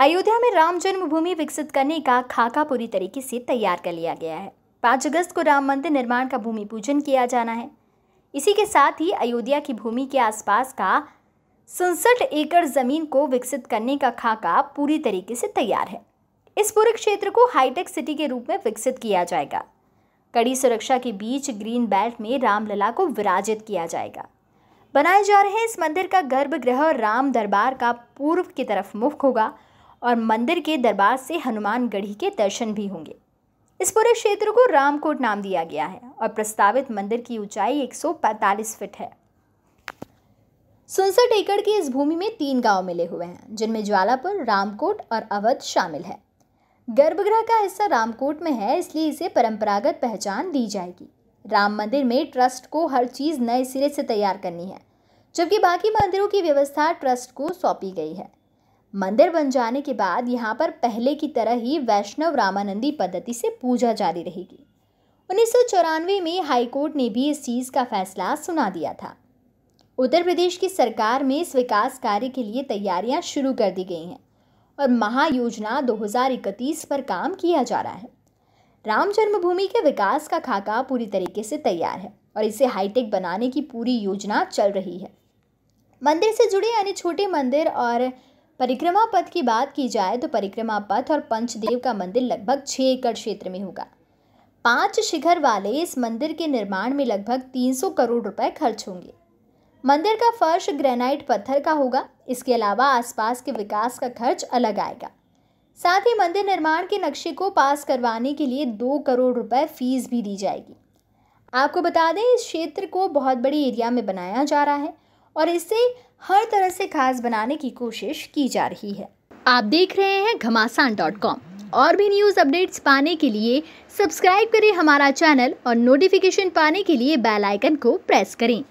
अयोध्या में राम जन्मभूमि विकसित करने का खाका पूरी तरीके से तैयार कर लिया गया है पाँच अगस्त को राम मंदिर निर्माण का भूमि पूजन किया जाना है इसी के साथ ही अयोध्या की भूमि के आसपास का सड़सठ एकड़ ज़मीन को विकसित करने का खाका पूरी तरीके से तैयार है इस पूरे क्षेत्र को हाईटेक सिटी के रूप में विकसित किया जाएगा कड़ी सुरक्षा के बीच ग्रीन बेल्ट में रामलला को विराजित किया जाएगा बनाए जा रहे इस मंदिर का गर्भगृह राम दरबार का पूर्व की तरफ मुख होगा और मंदिर के दरबार से हनुमानगढ़ी के दर्शन भी होंगे इस पूरे क्षेत्र को रामकोट नाम दिया गया है और प्रस्तावित मंदिर की ऊंचाई 145 फीट है सुनसठ एकड़ की इस भूमि में तीन गांव मिले हुए हैं जिनमें ज्वालापुर रामकोट और अवध शामिल है गर्भगृह का हिस्सा रामकोट में है इसलिए इसे परंपरागत पहचान दी जाएगी राम मंदिर में ट्रस्ट को हर चीज़ नए सिरे से तैयार करनी है जबकि बाकी मंदिरों की व्यवस्था ट्रस्ट को सौंपी गई है मंदिर बन जाने के बाद यहाँ पर पहले की तरह ही वैष्णव रामानंदी पद्धति से पूजा जारी रहेगी उन्नीस में हाईकोर्ट ने भी इस चीज़ का फैसला सुना दिया था उत्तर प्रदेश की सरकार में इस विकास कार्य के लिए तैयारियां शुरू कर दी गई हैं और महायोजना 2031 पर काम किया जा रहा है राम जन्मभूमि के विकास का खाका पूरी तरीके से तैयार है और इसे हाईटेक बनाने की पूरी योजना चल रही है मंदिर से जुड़े यानी छोटे मंदिर और परिक्रमा पथ की बात की जाए तो परिक्रमा पथ और पंचदेव का मंदिर लगभग छः एकड़ क्षेत्र में होगा पांच शिखर वाले इस मंदिर के निर्माण में लगभग 300 करोड़ रुपए खर्च होंगे मंदिर का फर्श ग्रेनाइट पत्थर का होगा इसके अलावा आसपास के विकास का खर्च अलग आएगा साथ ही मंदिर निर्माण के नक्शे को पास करवाने के लिए दो करोड़ रुपए फीस भी दी जाएगी आपको बता दें इस क्षेत्र को बहुत बड़ी एरिया में बनाया जा रहा है और इसे हर तरह से खास बनाने की कोशिश की जा रही है आप देख रहे हैं घमासान डॉट कॉम और भी न्यूज़ अपडेट्स पाने के लिए सब्सक्राइब करें हमारा चैनल और नोटिफिकेशन पाने के लिए बेल आइकन को प्रेस करें